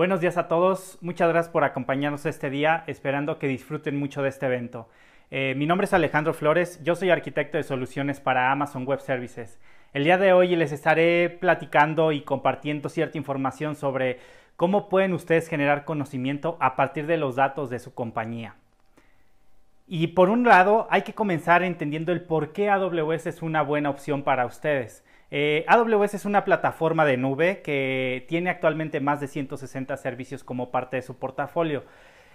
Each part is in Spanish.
Buenos días a todos, muchas gracias por acompañarnos este día, esperando que disfruten mucho de este evento. Eh, mi nombre es Alejandro Flores, yo soy arquitecto de soluciones para Amazon Web Services. El día de hoy les estaré platicando y compartiendo cierta información sobre cómo pueden ustedes generar conocimiento a partir de los datos de su compañía. Y por un lado, hay que comenzar entendiendo el por qué AWS es una buena opción para ustedes. Eh, AWS es una plataforma de nube que tiene actualmente más de 160 servicios como parte de su portafolio.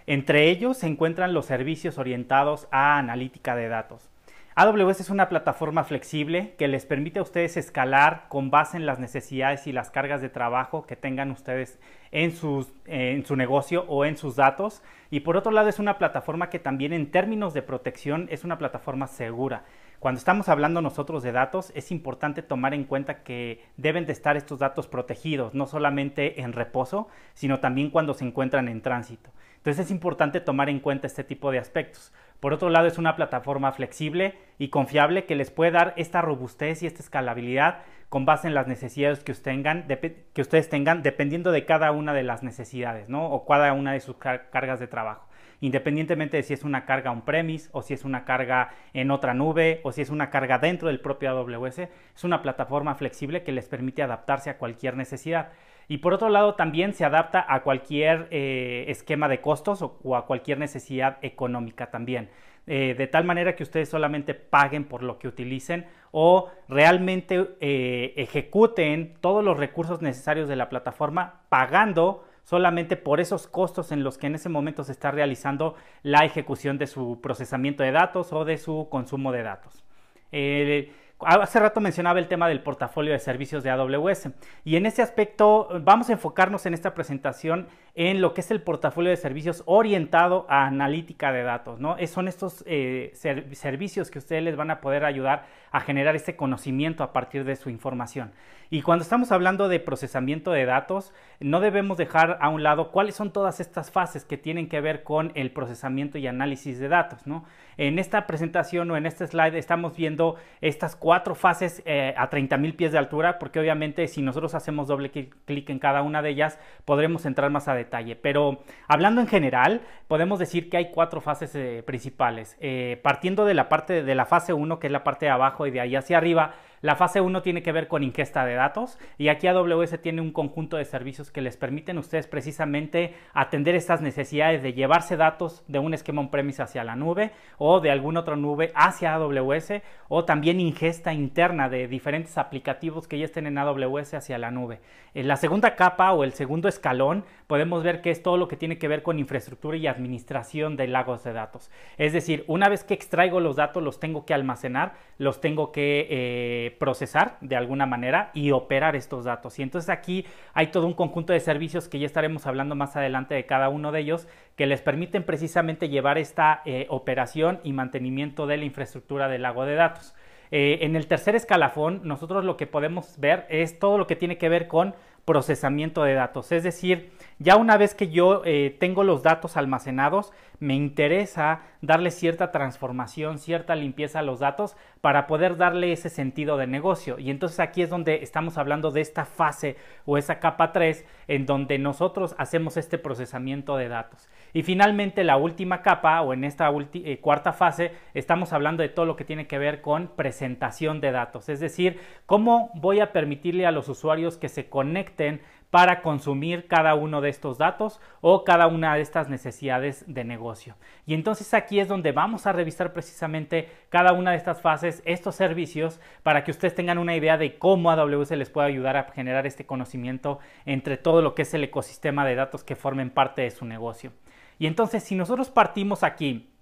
Entre ellos se encuentran los servicios orientados a analítica de datos. AWS es una plataforma flexible que les permite a ustedes escalar con base en las necesidades y las cargas de trabajo que tengan ustedes en, su negocio o en sus datos. Y por otro lado es una plataforma que también en términos de protección es una plataforma segura. Cuando estamos hablando nosotros de datos, es importante tomar en cuenta que deben de estar estos datos protegidos, no solamente en reposo, sino también cuando se encuentran en tránsito. Entonces es importante tomar en cuenta este tipo de aspectos. Por otro lado, es una plataforma flexible y confiable que les puede dar esta robustez y esta escalabilidad con base en las necesidades que, tengan, que ustedes tengan, dependiendo de cada una de las necesidades ¿no? o cada una de sus cargas de trabajo independientemente de si es una carga on-premise o si es una carga en otra nube o si es una carga dentro del propio AWS, es una plataforma flexible que les permite adaptarse a cualquier necesidad. Y por otro lado, también se adapta a cualquier eh, esquema de costos o, a cualquier necesidad económica también. Eh, de tal manera que ustedes solamente paguen por lo que utilicen o realmente eh, ejecuten todos los recursos necesarios de la plataforma pagando solamente por esos costos en los que en ese momento se está realizando la ejecución de su procesamiento de datos o de su consumo de datos. Eh, hace rato mencionaba el tema del portafolio de servicios de AWS y en ese aspecto vamos a enfocarnos en esta presentación en lo que es el portafolio de servicios orientado a analítica de datos, ¿no? son estos eh, servicios que ustedes les van a poder ayudar a generar este conocimiento a partir de su información. Y cuando estamos hablando de procesamiento de datos, no debemos dejar a un lado cuáles son todas estas fases que tienen que ver con el procesamiento y análisis de datos. ¿no? En esta presentación o en este slide estamos viendo estas cuatro fases eh, a a 30.000 pies de altura, porque obviamente si nosotros hacemos doble clic en cada una de ellas, podremos entrar más a detalle. Pero hablando en general, podemos decir que hay cuatro fases eh, principales. Eh, partiendo de la parte de la fase 1, que es la parte de abajo y de ahí hacia arriba, la fase 1 tiene que ver con ingesta de datos y aquí AWS tiene un conjunto de servicios que les permiten a ustedes precisamente atender estas necesidades de llevarse datos de un esquema on-premise hacia la nube o de alguna otra nube hacia AWS o también ingesta interna de diferentes aplicativos que ya estén en AWS hacia la nube. En la segunda capa o el segundo escalón podemos ver que es todo lo que tiene que ver con infraestructura y administración de lagos de datos. Es decir, una vez que extraigo los datos los tengo que almacenar, los tengo que... Eh, eh, procesar de alguna manera y operar estos datos. Y entonces aquí hay todo un conjunto de servicios que ya estaremos hablando más adelante de cada uno de ellos que les permiten precisamente llevar esta eh, operación y mantenimiento de la infraestructura del lago de datos. Eh, en el tercer escalafón, nosotros lo que podemos ver es todo lo que tiene que ver con procesamiento de datos, es decir, ya una vez que yo eh, tengo los datos almacenados, me interesa darle cierta transformación, cierta limpieza a los datos para poder darle ese sentido de negocio. Y entonces aquí es donde estamos hablando de esta fase o esa capa 3 en donde nosotros hacemos este procesamiento de datos. Y finalmente la última capa o en esta eh, cuarta fase estamos hablando de todo lo que tiene que ver con presentación de datos. Es decir, cómo voy a permitirle a los usuarios que se conecten para consumir cada uno de estos datos o cada una de estas necesidades de negocio. Y entonces aquí es donde vamos a revisar precisamente cada una de estas fases, estos servicios, para que ustedes tengan una idea de cómo AWS les puede ayudar a generar este conocimiento entre todo lo que es el ecosistema de datos que formen parte de su negocio. Y entonces si nosotros partimos aquí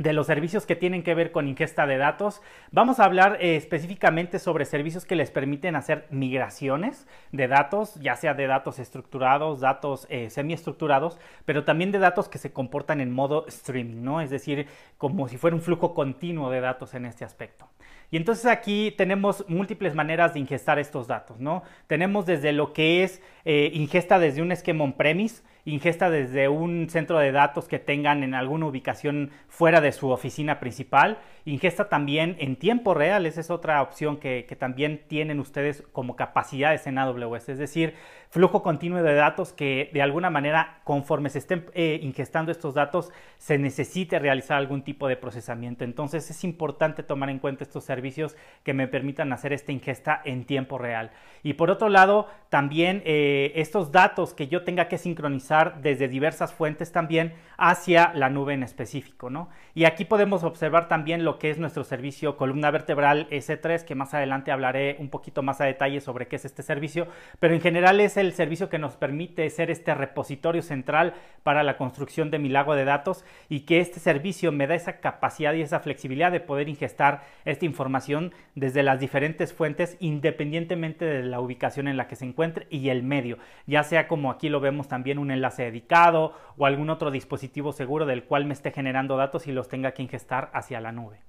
de los servicios que tienen que ver con ingesta de datos. Vamos a hablar eh, específicamente sobre servicios que les permiten hacer migraciones de datos, ya sea de datos estructurados, datos eh, semiestructurados, pero también de datos que se comportan en modo streaming, ¿no? Es decir, como si fuera un flujo continuo de datos en este aspecto. Y entonces aquí tenemos múltiples maneras de ingestar estos datos, ¿no? Tenemos desde lo que es eh, ingesta desde un esquema on-premise, ingesta desde un centro de datos que tengan en alguna ubicación fuera de su oficina principal, ingesta también en tiempo real, esa es otra opción que, también tienen ustedes como capacidades en AWS, es decir, flujo continuo de datos que de alguna manera conforme se estén eh, ingestando estos datos se necesite realizar algún tipo de procesamiento. Entonces es importante tomar en cuenta estos servicios que me permitan hacer esta ingesta en tiempo real. Y por otro lado, también eh, estos datos que yo tenga que sincronizar desde diversas fuentes también hacia la nube en específico, ¿no? Y aquí podemos observar también lo que es nuestro servicio columna vertebral S3, que más adelante hablaré un poquito más a detalle sobre qué es este servicio, pero en general es el servicio que nos permite ser este repositorio central para la construcción de mi lago de datos y que este servicio me da esa capacidad y esa flexibilidad de poder ingestar esta información desde las diferentes fuentes independientemente de la ubicación en la que se encuentre y el medio, ya sea como aquí lo vemos también un enlace he dedicado o algún otro dispositivo seguro del cual me esté generando datos y los tenga que ingestar hacia la nube.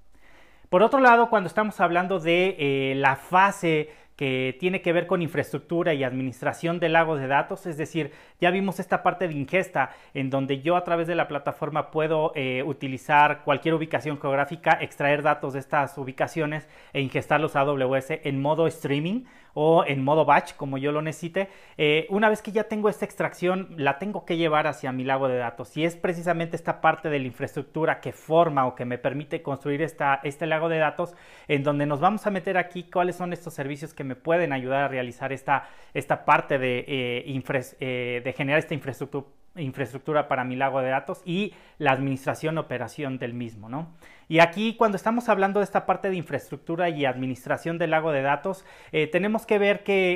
Por otro lado, cuando estamos hablando de eh, la fase que tiene que ver con infraestructura y administración de lagos de datos, es decir, ya vimos esta parte de ingesta en donde yo a través de la plataforma puedo eh, utilizar cualquier ubicación geográfica, extraer datos de estas ubicaciones e ingestarlos a AWS en modo streaming o en modo batch como yo lo necesite. Eh, una vez que ya tengo esta extracción, la tengo que llevar hacia mi lago de datos y es precisamente esta parte de la infraestructura que forma o que me permite construir esta, este lago de datos en donde nos vamos a meter aquí cuáles son estos servicios que me pueden ayudar a realizar esta, esta parte de, eh, eh, de generar esta infraestructura infraestructura para mi lago de datos y la administración operación del mismo, ¿no? Y aquí cuando estamos hablando de esta parte de infraestructura y administración del lago de datos, eh, tenemos que ver que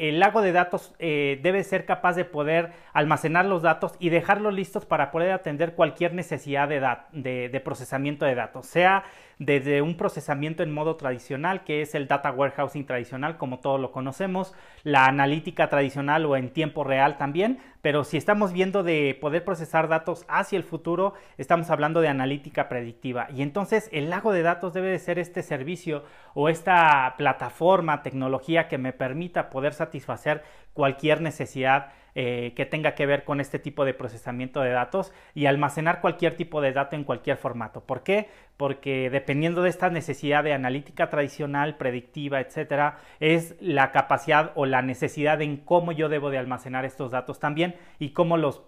eh, el lago de datos eh, debe ser capaz de poder almacenar los datos y dejarlos listos para poder atender cualquier necesidad de, procesamiento de datos, sea desde un procesamiento en modo tradicional, que es el data warehousing tradicional, como todos lo conocemos, la analítica tradicional o en tiempo real también, pero si estamos viendo de poder procesar datos hacia el futuro, estamos hablando de analítica predictiva. Y entonces, el lago de datos debe de ser este servicio o esta plataforma, tecnología que me permita poder satisfacer cualquier necesidad eh, que tenga que ver con este tipo de procesamiento de datos y almacenar cualquier tipo de dato en cualquier formato. ¿Por qué? Porque dependiendo de esta necesidad de analítica tradicional, predictiva, etcétera, es la capacidad o la necesidad en cómo yo debo de almacenar estos datos también y cómo los,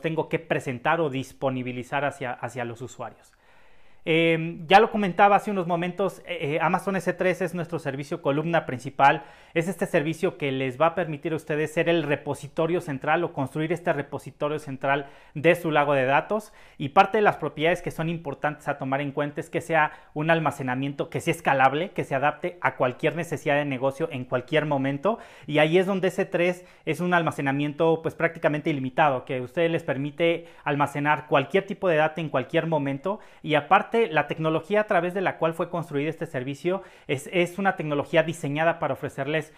tengo que presentar o disponibilizar hacia los usuarios. Em, ya lo comentaba hace unos momentos, eh, eh, Amazon S3 es nuestro servicio columna principal. Es este servicio que les va a permitir a ustedes ser el repositorio central o construir este repositorio central de su lago de datos. Y parte de las propiedades que son importantes a tomar en cuenta es que sea un almacenamiento que sea escalable, que se adapte a cualquier necesidad de negocio en cualquier momento. Y ahí es donde S3 es un almacenamiento pues prácticamente ilimitado, que a ustedes les permite almacenar cualquier tipo de data en cualquier momento. Y aparte la tecnología a través de la cual fue construido este servicio es, es una tecnología diseñada para ofrecerles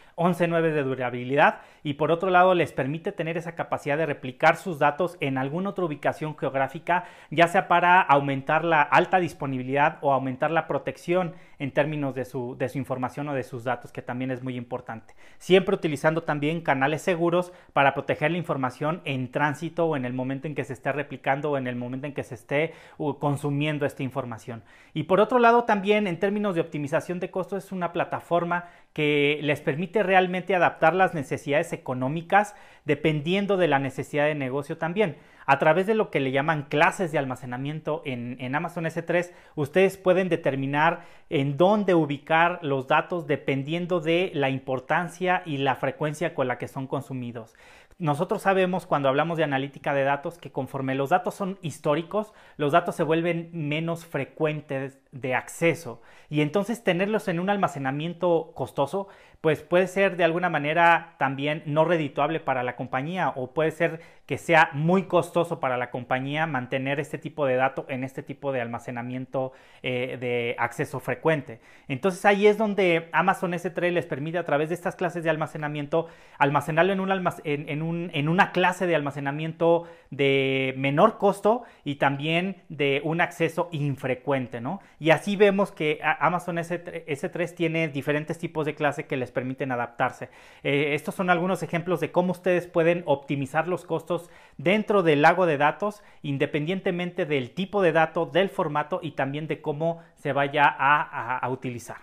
nueves de durabilidad y por otro lado les permite tener esa capacidad de replicar sus datos en alguna otra ubicación geográfica, ya sea para aumentar la alta disponibilidad o aumentar la protección en términos de su, información o de sus datos, que también es muy importante. Siempre utilizando también canales seguros para proteger la información en tránsito o en el momento en que se esté replicando o en el momento en que se esté consumiendo esta información. Y por otro lado, también en términos de optimización de costos, es una plataforma que les permite realmente adaptar las necesidades económicas dependiendo de la necesidad de negocio también a través de lo que le llaman clases de almacenamiento en, Amazon S3, ustedes pueden determinar en dónde ubicar los datos dependiendo de la importancia y la frecuencia con la que son consumidos. Nosotros sabemos cuando hablamos de analítica de datos que conforme los datos son históricos, los datos se vuelven menos frecuentes de acceso y entonces tenerlos en un almacenamiento costoso pues puede ser de alguna manera también no redituable para la compañía o puede ser que sea muy costoso para la compañía mantener este tipo de datos en este tipo de almacenamiento eh, de acceso frecuente. Entonces ahí es donde Amazon S3 les permite a través de estas clases de almacenamiento almacenarlo en, un en, una clase de almacenamiento de menor costo y también de un acceso infrecuente, ¿no? Y así vemos que ah, Amazon S3, S3 tiene diferentes tipos de clase que les les permiten adaptarse. Eh, estos son algunos ejemplos de cómo ustedes pueden optimizar los costos dentro del lago de datos, independientemente del tipo de dato, del formato y también de cómo se vaya a utilizar.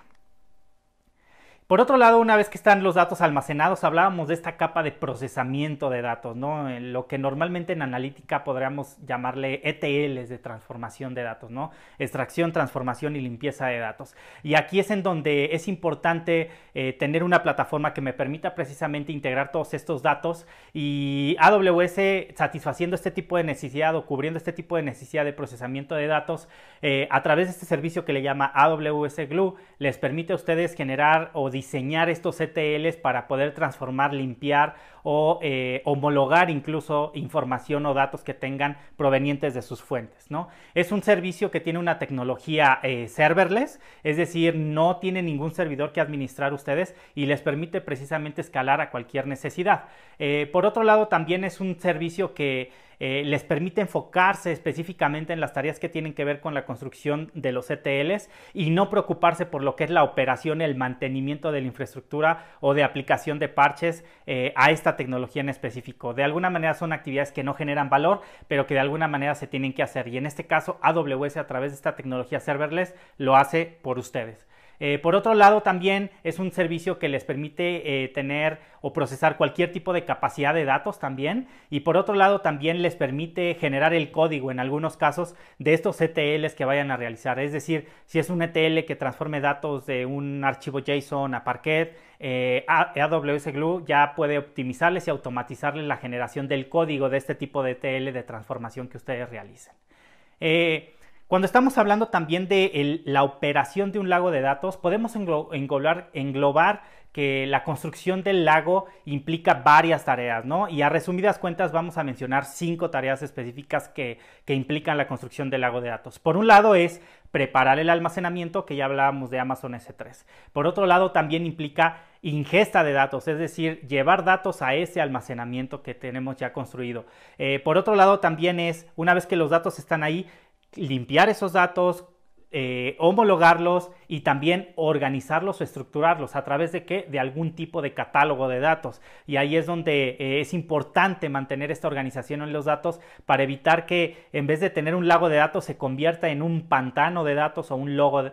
Por otro lado, una vez que están los datos almacenados, hablábamos de esta capa de procesamiento de datos, Lo que normalmente en analítica podríamos llamarle ETLs de transformación de datos, Extracción, transformación y limpieza de datos. Y aquí es en donde es importante eh, tener una plataforma que me permita precisamente integrar todos estos datos y AWS satisfaciendo este tipo de necesidad o cubriendo este tipo de necesidad de procesamiento de datos eh, a través de este servicio que le llama AWS Glue, les permite a ustedes generar o diseñar diseñar estos ETLs para poder transformar, limpiar o eh, homologar incluso información o datos que tengan provenientes de sus fuentes. ¿no? Es un servicio que tiene una tecnología eh, serverless, es decir, no tiene ningún servidor que administrar ustedes y les permite precisamente escalar a cualquier necesidad. Eh, por otro lado, también es un servicio que eh, les permite enfocarse específicamente en las tareas que tienen que ver con la construcción de los ETLs y no preocuparse por lo que es la operación, el mantenimiento de la infraestructura o de aplicación de parches eh, a esta tecnología en específico. De alguna manera son actividades que no generan valor, pero que de alguna manera se tienen que hacer. Y en este caso, AWS a través de esta tecnología serverless lo hace por ustedes. Eh, por otro lado, también es un servicio que les permite eh, tener o procesar cualquier tipo de capacidad de datos también. Y por otro lado, también les permite generar el código en algunos casos de estos ETLs que vayan a realizar. Es decir, si es un ETL que transforme datos de un archivo JSON a Parquet, eh, AWS Glue ya puede optimizarles y automatizarles la generación del código de este tipo de ETL de transformación que ustedes realicen. Cuando estamos hablando también de la operación de un lago de datos, podemos englobar, que la construcción del lago implica varias tareas, ¿no? Y a resumidas cuentas vamos a mencionar cinco tareas específicas que, implican la construcción del lago de datos. Por un lado es preparar el almacenamiento, que ya hablábamos de Amazon S3. Por otro lado también implica ingesta de datos, es decir, llevar datos a ese almacenamiento que tenemos ya construido. Eh, por otro lado también es, una vez que los datos están ahí, limpiar esos datos, eh, homologarlos y también organizarlos o estructurarlos a través de qué? De algún tipo de catálogo de datos. Y ahí es donde eh, es importante mantener esta organización en los datos para evitar que en vez de tener un lago de datos se convierta en un pantano de datos o un lodo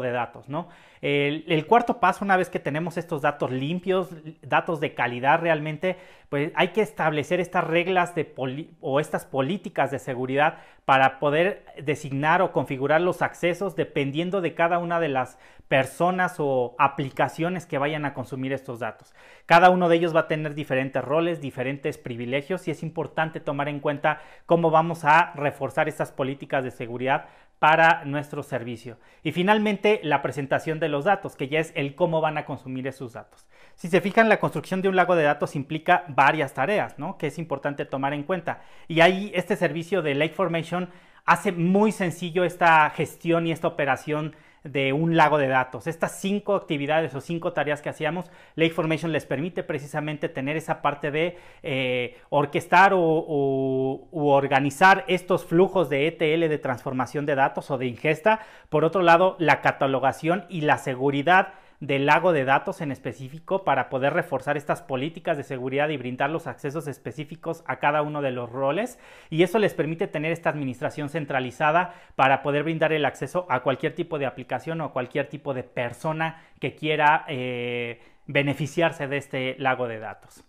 de datos, ¿no? El, cuarto paso, una vez que tenemos estos datos limpios, datos de calidad realmente, pues hay que establecer estas reglas o estas políticas de seguridad para poder designar o configurar los accesos dependiendo de cada una de las personas o aplicaciones que vayan a consumir estos datos. Cada uno de ellos va a tener diferentes roles, diferentes privilegios y es importante tomar en cuenta cómo vamos a reforzar estas políticas de seguridad para nuestro servicio. Y finalmente, la presentación de los datos, que ya es el cómo van a consumir esos datos. Si se fijan, la construcción de un lago de datos implica varias tareas, ¿no? Que es importante tomar en cuenta. Y ahí este servicio de Lake Formation hace muy sencillo esta gestión y esta operación de un lago de datos. Estas cinco actividades o cinco tareas que hacíamos, Formation les permite precisamente tener esa parte de eh, orquestar o, u organizar estos flujos de ETL de transformación de datos o de ingesta. Por otro lado, la catalogación y la seguridad del lago de datos en específico para poder reforzar estas políticas de seguridad y brindar los accesos específicos a cada uno de los roles y eso les permite tener esta administración centralizada para poder brindar el acceso a cualquier tipo de aplicación o cualquier tipo de persona que quiera eh, beneficiarse de este lago de datos.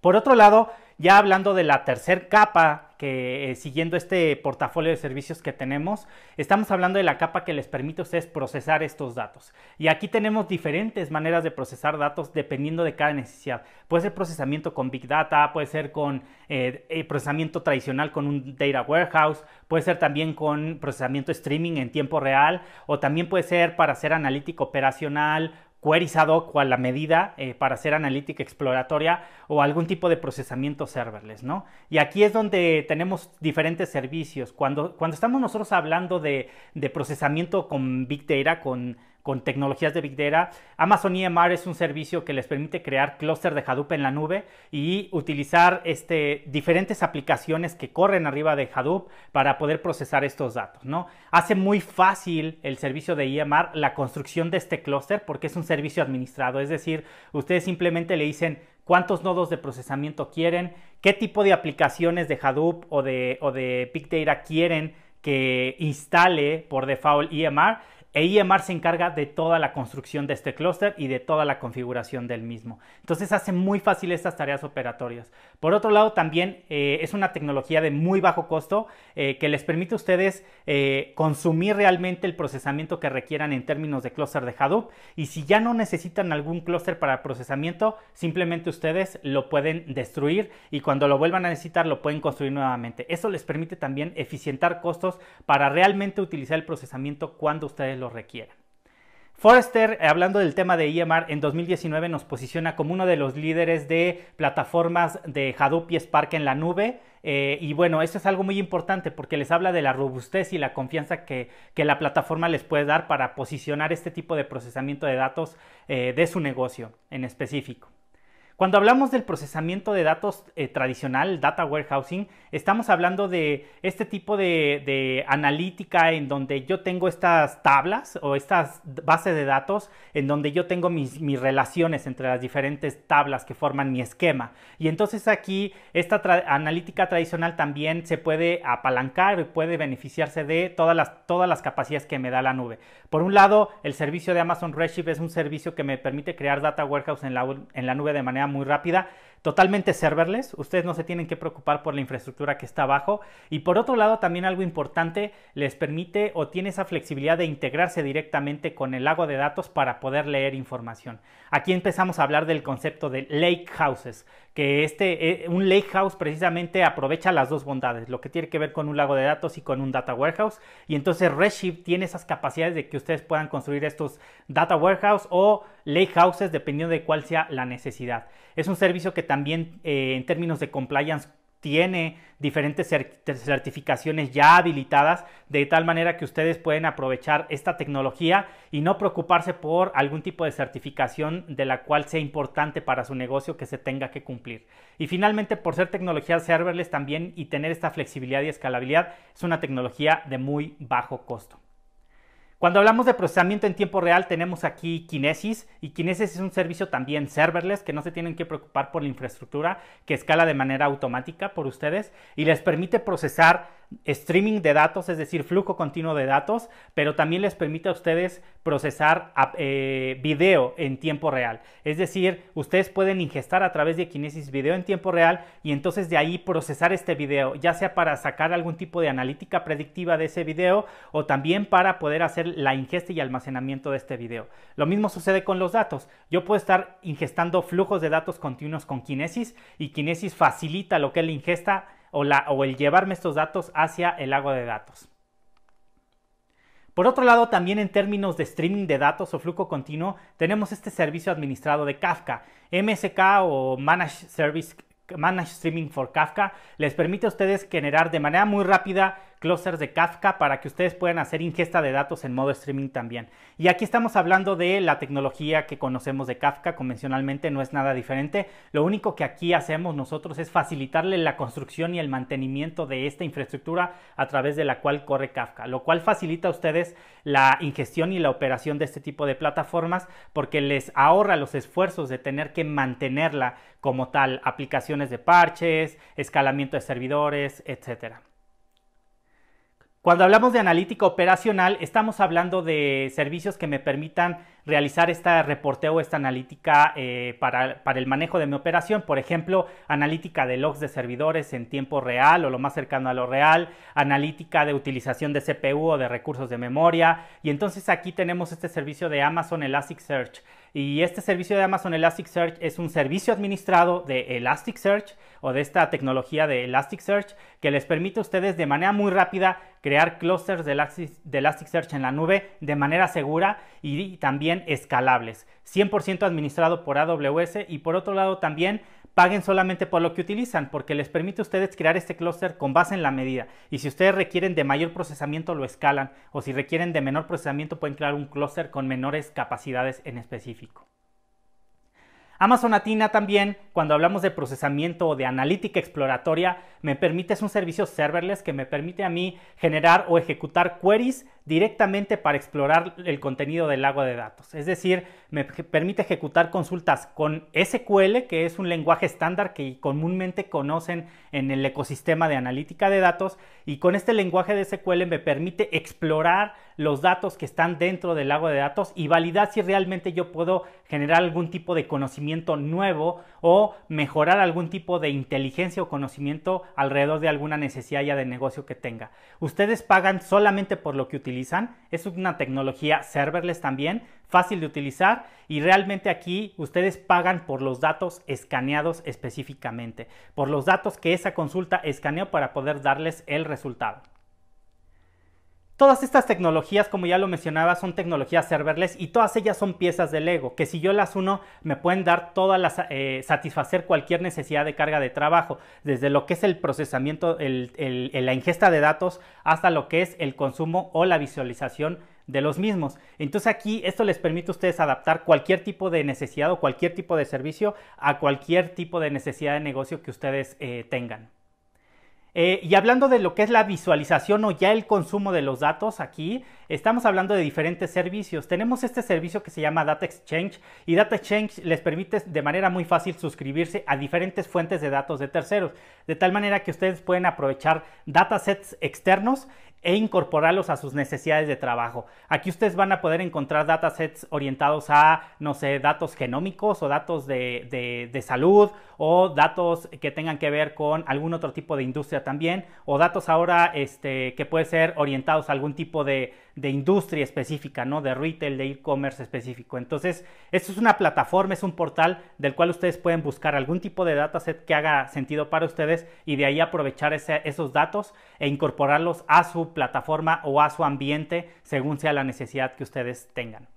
Por otro lado, ya hablando de la tercer capa que eh, siguiendo este portafolio de servicios que tenemos, estamos hablando de la capa que les permite ustedes procesar estos datos. Y aquí tenemos diferentes maneras de procesar datos dependiendo de cada necesidad. Puede ser procesamiento con Big Data, puede ser con eh, eh, procesamiento tradicional con un Data Warehouse, puede ser también con procesamiento streaming en tiempo real o también puede ser para hacer analítica operacional querizado o la medida eh, para hacer analítica exploratoria o algún tipo de procesamiento serverless, ¿no? Y aquí es donde tenemos diferentes servicios. Cuando, cuando estamos nosotros hablando de, de procesamiento con Big Data, con con tecnologías de Big Data. Amazon EMR es un servicio que les permite crear clúster de Hadoop en la nube y utilizar este, diferentes aplicaciones que corren arriba de Hadoop para poder procesar estos datos. ¿no? Hace muy fácil el servicio de EMR la construcción de este clúster porque es un servicio administrado, es decir, ustedes simplemente le dicen cuántos nodos de procesamiento quieren, qué tipo de aplicaciones de Hadoop o de, o de Big Data quieren que instale por default EMR EMR se encarga de toda la construcción de este clúster y de toda la configuración del mismo. Entonces hace muy fácil estas tareas operatorias. Por otro lado, también eh, es una tecnología de muy bajo costo eh, que les permite a ustedes eh, consumir realmente el procesamiento que requieran en términos de clúster de Hadoop. Y si ya no necesitan algún clúster para procesamiento, simplemente ustedes lo pueden destruir y cuando lo vuelvan a necesitar lo pueden construir nuevamente. Eso les permite también eficientar costos para realmente utilizar el procesamiento cuando ustedes lo requiera. Forrester, eh, hablando del tema de EMR, en 2019 nos posiciona como uno de los líderes de plataformas de Hadoop y Spark en la nube. Eh, y bueno, esto es algo muy importante porque les habla de la robustez y la confianza que, la plataforma les puede dar para posicionar este tipo de procesamiento de datos eh, de su negocio en específico. Cuando hablamos del procesamiento de datos eh, tradicional, data warehousing, estamos hablando de este tipo de, analítica en donde yo tengo estas tablas o estas bases de datos, en donde yo tengo mis, relaciones entre las diferentes tablas que forman mi esquema. Y entonces aquí esta analítica tradicional también se puede apalancar y puede beneficiarse de todas las, todas las capacidades que me da la nube. Por un lado, el servicio de Amazon Redshift es un servicio que me permite crear data warehouse en la nube de manera muy rápida totalmente serverless. Ustedes no se tienen que preocupar por la infraestructura que está abajo. Y por otro lado, también algo importante, les permite o tiene esa flexibilidad de integrarse directamente con el lago de datos para poder leer información. Aquí empezamos a hablar del concepto de lake houses, que este, eh, un lake house precisamente aprovecha las dos bondades, lo que tiene que ver con un lago de datos y con un data warehouse. Y entonces Redshift tiene esas capacidades de que ustedes puedan construir estos data warehouse o lake houses, dependiendo de cuál sea la necesidad. Es un servicio que también eh, en términos de compliance tiene diferentes certificaciones ya habilitadas, de tal manera que ustedes pueden aprovechar esta tecnología y no preocuparse por algún tipo de certificación de la cual sea importante para su negocio que se tenga que cumplir. Y finalmente, por ser tecnología serverless también y tener esta flexibilidad y escalabilidad, es una tecnología de muy bajo costo. Cuando hablamos de procesamiento en tiempo real, tenemos aquí Kinesis y Kinesis es un servicio también serverless que no se tienen que preocupar por la infraestructura, que escala de manera automática por ustedes y les permite procesar streaming de datos, es decir, flujo continuo de datos, pero también les permite a ustedes procesar eh, video en tiempo real. Es decir, ustedes pueden ingestar a través de Kinesis video en tiempo real y entonces de ahí procesar este video, ya sea para sacar algún tipo de analítica predictiva de ese video o también para poder hacer la ingesta y almacenamiento de este video. Lo mismo sucede con los datos. Yo puedo estar ingestando flujos de datos continuos con Kinesis y Kinesis facilita lo que es ingesta o, el llevarme estos datos hacia el lago de datos. Por otro lado, también en términos de streaming de datos o flujo continuo, tenemos este servicio administrado de Kafka. MSK o Managed Service Managed Streaming for Kafka les permite a ustedes generar de manera muy rápida clusters de Kafka para que ustedes puedan hacer ingesta de datos en modo streaming también. Y aquí estamos hablando de la tecnología que conocemos de Kafka, convencionalmente no es nada diferente. Lo único que aquí hacemos nosotros es facilitarle la construcción y el mantenimiento de esta infraestructura a través de la cual corre Kafka, lo cual facilita a ustedes la ingestión y la operación de este tipo de plataformas porque les ahorra los esfuerzos de tener que mantenerla como tal, aplicaciones de parches, escalamiento de servidores, etcétera. Cuando hablamos de analítica operacional, estamos hablando de servicios que me permitan realizar este reporteo, esta analítica eh, para, para, el manejo de mi operación. Por ejemplo, analítica de logs de servidores en tiempo real o lo más cercano a lo real, analítica de utilización de CPU o de recursos de memoria. Y entonces aquí tenemos este servicio de Amazon Elasticsearch. Y este servicio de Amazon Elasticsearch es un servicio administrado de Elasticsearch o de esta tecnología de Elasticsearch que les permite a ustedes de manera muy rápida crear clusters de Elasticsearch en la nube de manera segura y también escalables. 100% administrado por AWS y por otro lado también paguen solamente por lo que utilizan, porque les permite a ustedes crear este clúster con base en la medida. Y si ustedes requieren de mayor procesamiento, lo escalan, o si requieren de menor procesamiento, pueden crear un clúster con menores capacidades en específico. Amazon Athena también, cuando hablamos de procesamiento o de analítica exploratoria, me permite, es un servicio serverless que me permite a mí generar o ejecutar queries directamente para explorar el contenido del agua de datos. Es decir, me permite ejecutar consultas con SQL, que es un lenguaje estándar que comúnmente conocen en el ecosistema de analítica de datos, y con este lenguaje de SQL me permite explorar los datos que están dentro del lago de datos y validar si realmente yo puedo generar algún tipo de conocimiento nuevo o mejorar algún tipo de inteligencia o conocimiento alrededor de alguna necesidad ya de negocio que tenga. Ustedes pagan solamente por lo que utilizan. Es una tecnología serverless también, fácil de utilizar y realmente aquí ustedes pagan por los datos escaneados específicamente, por los datos que esa consulta escaneó para poder darles el resultado. Todas estas tecnologías, como ya lo mencionaba, son tecnologías serverless y todas ellas son piezas de Lego, que si yo las uno me pueden dar todas las, eh, satisfacer cualquier necesidad de carga de trabajo, desde lo que es el procesamiento, la ingesta de datos, hasta lo que es el consumo o la visualización de los mismos. Entonces aquí esto les permite a ustedes adaptar cualquier tipo de necesidad o cualquier tipo de servicio a cualquier tipo de necesidad de negocio que ustedes eh, tengan. Eh, y hablando de lo que es la visualización o ya el consumo de los datos aquí, estamos hablando de diferentes servicios. Tenemos este servicio que se llama Data Exchange y Data Exchange les permite de manera muy fácil suscribirse a diferentes fuentes de datos de terceros, de tal manera que ustedes pueden aprovechar datasets externos e incorporarlos a sus necesidades de trabajo. Aquí ustedes van a poder encontrar datasets orientados a, no sé, datos genómicos o datos de, salud o datos que tengan que ver con algún otro tipo de industria también o datos ahora este, que puede ser orientados a algún tipo de, industria específica, ¿no? De retail, de e-commerce específico. Entonces, esto es una plataforma, es un portal del cual ustedes pueden buscar algún tipo de dataset que haga sentido para ustedes y de ahí aprovechar esos datos e incorporarlos a su plataforma o a su ambiente según sea la necesidad que ustedes tengan.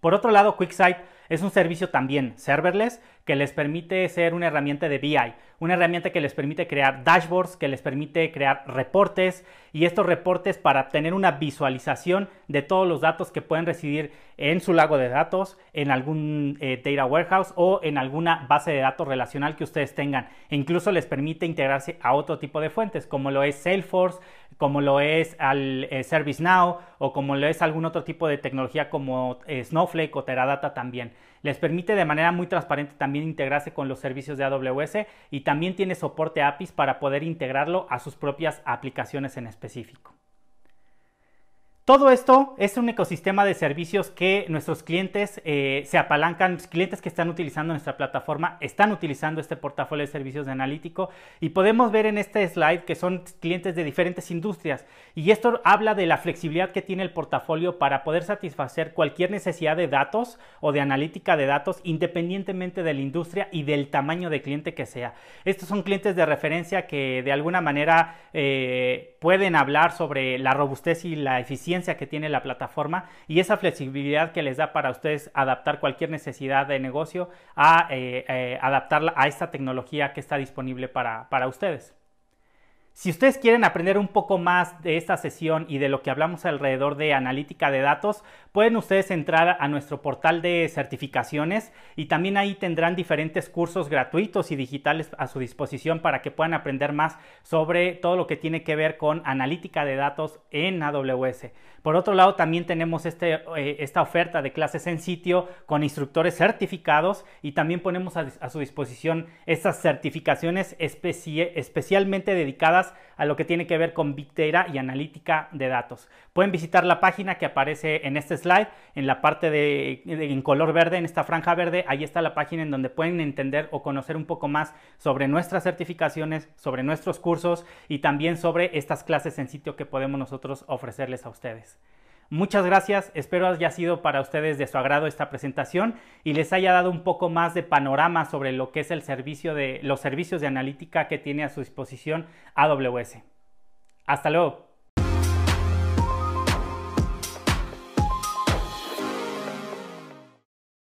Por otro lado, QuickSight es un servicio también serverless que les permite ser una herramienta de BI, una herramienta que les permite crear dashboards, que les permite crear reportes y estos reportes para tener una visualización de todos los datos que pueden residir en su lago de datos, en algún eh, data warehouse o en alguna base de datos relacional que ustedes tengan. E incluso les permite integrarse a otro tipo de fuentes como lo es Salesforce, como lo es al eh, ServiceNow o como lo es algún otro tipo de tecnología como eh, Snowflake o Teradata también. Les permite de manera muy transparente también integrarse con los servicios de AWS y también tiene soporte APIs para poder integrarlo a sus propias aplicaciones en específico. Todo esto es un ecosistema de servicios que nuestros clientes eh, se apalancan, clientes que están utilizando nuestra plataforma están utilizando este portafolio de servicios de analítico y podemos ver en este slide que son clientes de diferentes industrias y esto habla de la flexibilidad que tiene el portafolio para poder satisfacer cualquier necesidad de datos o de analítica de datos independientemente de la industria y del tamaño de cliente que sea. Estos son clientes de referencia que de alguna manera... Eh, pueden hablar sobre la robustez y la eficiencia que tiene la plataforma y esa flexibilidad que les da para ustedes adaptar cualquier necesidad de negocio a eh, eh, adaptarla a esta tecnología que está disponible para ustedes. Si ustedes quieren aprender un poco más de esta sesión y de lo que hablamos alrededor de analítica de datos, pueden ustedes entrar a nuestro portal de certificaciones y también ahí tendrán diferentes cursos gratuitos y digitales a su disposición para que puedan aprender más sobre todo lo que tiene que ver con analítica de datos en AWS. Por otro lado, también tenemos este, eh, esta oferta de clases en sitio con instructores certificados y también ponemos a, su disposición estas certificaciones especialmente dedicadas a lo que tiene que ver con Big y analítica de datos. Pueden visitar la página que aparece en este en la parte de, de, en color verde, en esta franja verde, ahí está la página en donde pueden entender o conocer un poco más sobre nuestras certificaciones, sobre nuestros cursos y también sobre estas clases en sitio que podemos nosotros ofrecerles a ustedes. Muchas gracias, espero haya sido para ustedes de su agrado esta presentación y les haya dado un poco más de panorama sobre lo que es el servicio de los servicios de analítica que tiene a su disposición AWS. Hasta luego.